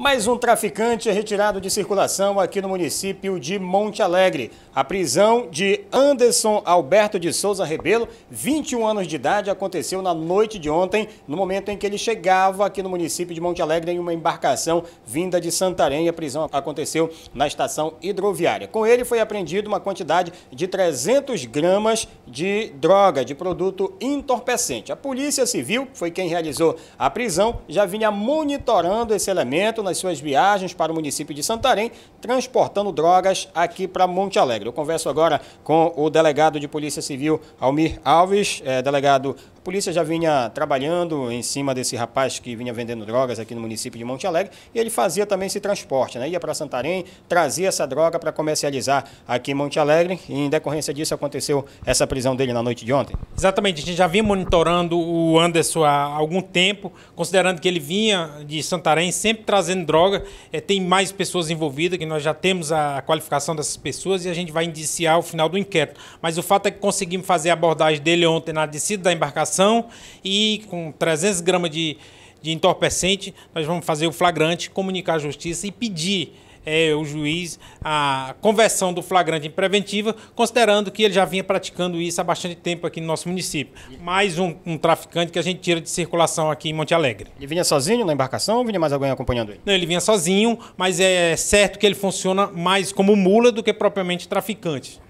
Mais um traficante é retirado de circulação aqui no município de Monte Alegre. A prisão de Anderson Alberto de Souza Rebelo, 21 anos de idade, aconteceu na noite de ontem, no momento em que ele chegava aqui no município de Monte Alegre em uma embarcação vinda de Santarém. A prisão aconteceu na estação hidroviária. Com ele foi apreendida uma quantidade de 300 gramas de droga, de produto entorpecente. A Polícia Civil, foi quem realizou a prisão, já vinha monitorando esse elemento nas suas viagens para o município de Santarém, transportando drogas aqui para Monte Alegre. Eu converso agora com o delegado de Polícia Civil, Almir Alves. É, delegado polícia já vinha trabalhando em cima desse rapaz que vinha vendendo drogas aqui no município de Monte Alegre e ele fazia também esse transporte, né? Ia para Santarém, trazia essa droga para comercializar aqui em Monte Alegre e em decorrência disso aconteceu essa prisão dele na noite de ontem. Exatamente, a gente já vinha monitorando o Anderson há algum tempo, considerando que ele vinha de Santarém sempre trazendo droga, é, tem mais pessoas envolvidas, que nós já temos a qualificação dessas pessoas e a gente vai indiciar o final do inquérito. Mas o fato é que conseguimos fazer a abordagem dele ontem na descida da embarcação e com 300 gramas de, de entorpecente, nós vamos fazer o flagrante, comunicar à justiça e pedir é, o juiz a conversão do flagrante em preventiva, considerando que ele já vinha praticando isso há bastante tempo aqui no nosso município. Mais um, um traficante que a gente tira de circulação aqui em Monte Alegre. Ele vinha sozinho na embarcação ou vinha mais alguém acompanhando ele? Não, ele vinha sozinho, mas é certo que ele funciona mais como mula do que propriamente traficante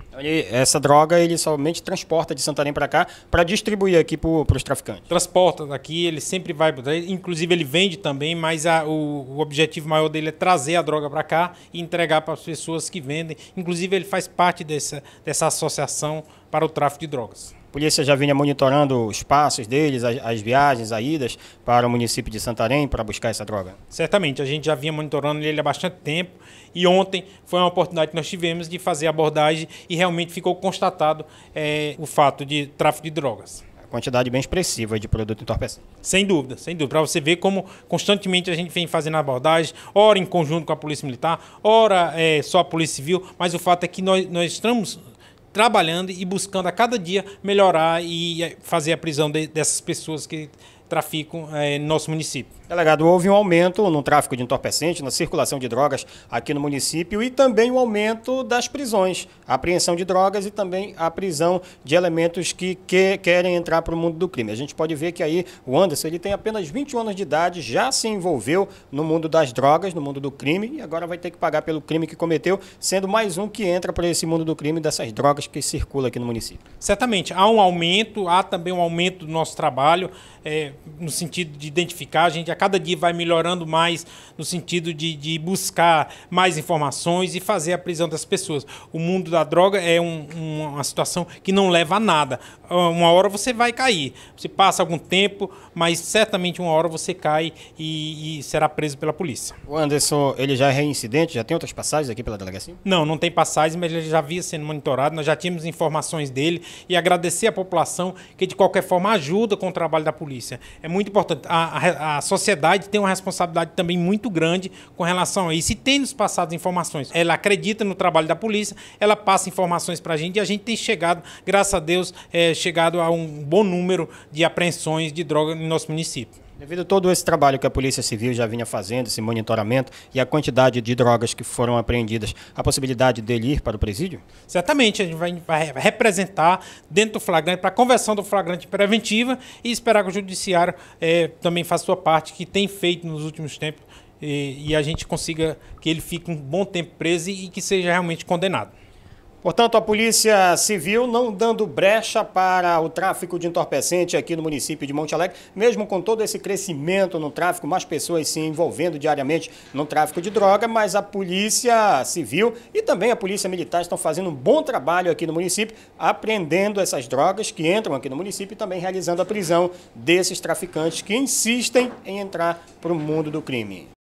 essa droga ele somente transporta de Santarém para cá para distribuir aqui para os traficantes. Transporta daqui, ele sempre vai, inclusive ele vende também, mas a, o, o, objetivo maior dele é trazer a droga para cá e entregar para as pessoas que vendem. Inclusive ele faz parte dessa, dessa associação para o tráfico de drogas. A polícia já vinha monitorando os passos deles, as, as, viagens, as idas para o município de Santarém para buscar essa droga? Certamente, a gente já vinha monitorando ele há bastante tempo e ontem foi uma oportunidade que nós tivemos de fazer abordagem e realmente ficou constatado é, o fato de tráfico de drogas quantidade bem expressiva de produto entorpecente. Sem dúvida, sem dúvida. Para você ver como constantemente a gente vem fazendo abordagem, ora em conjunto com a Polícia Militar, ora é, só a Polícia Civil, mas o fato é que nós, nós estamos trabalhando e buscando a cada dia melhorar e fazer a prisão de, dessas pessoas que traficam eh, é, no nosso município. Delegado, houve um aumento no tráfico de entorpecentes, na circulação de drogas aqui no município e também um aumento das prisões, a apreensão de drogas e também a prisão de elementos que, que querem entrar para o mundo do crime. A gente pode ver que aí o Anderson ele tem apenas 21 anos de idade, já se envolveu no mundo das drogas, no mundo do crime e agora vai ter que pagar pelo crime que cometeu, sendo mais um que entra para esse mundo do crime dessas drogas que circula aqui no município. Certamente, há um aumento, há também um aumento do nosso trabalho. É, no sentido de identificar, a gente a cada dia vai melhorando mais no sentido de, de buscar mais informações e fazer a prisão das pessoas. O mundo da droga é um, uma situação que não leva a nada. Ah, uma hora você vai cair, você passa algum tempo, mas certamente uma hora você cai e, e será preso pela polícia. O Anderson, ele já é reincidente? Já tem outras passagens aqui pela delegacia? Não, não tem passagens mas ele já havia sendo monitorado, nós já tínhamos informações dele e agradecer à população que de qualquer forma ajuda com o trabalho da polícia é muito importante. A, a, a, sociedade tem uma responsabilidade também muito grande com relação a isso. E tem nos passado informações. Ela acredita no trabalho da polícia, ela passa informações para a gente e a gente tem chegado, graças a Deus, é, chegado a um bom número de apreensões de droga no nosso município. Devido a todo esse trabalho que a Polícia Civil já vinha fazendo, esse monitoramento e a quantidade de drogas que foram apreendidas, a possibilidade dele ir para o presídio? Certamente, a gente vai, vai representar dentro do flagrante, para a conversão do flagrante preventiva e esperar que o Judiciário é, também faça sua parte, que tem feito nos últimos tempos, e, eh, e a gente consiga que ele fique um bom tempo preso e que seja realmente condenado. Portanto, a Polícia Civil não dando brecha para o tráfico de entorpecente aqui no município de Monte Alegre, mesmo com todo esse crescimento no tráfico, mais pessoas se envolvendo diariamente no tráfico de droga, mas a Polícia Civil e também a Polícia Militar estão fazendo um bom trabalho aqui no município, apreendendo essas drogas que entram aqui no município e também realizando a prisão desses traficantes que insistem em entrar para o mundo do crime.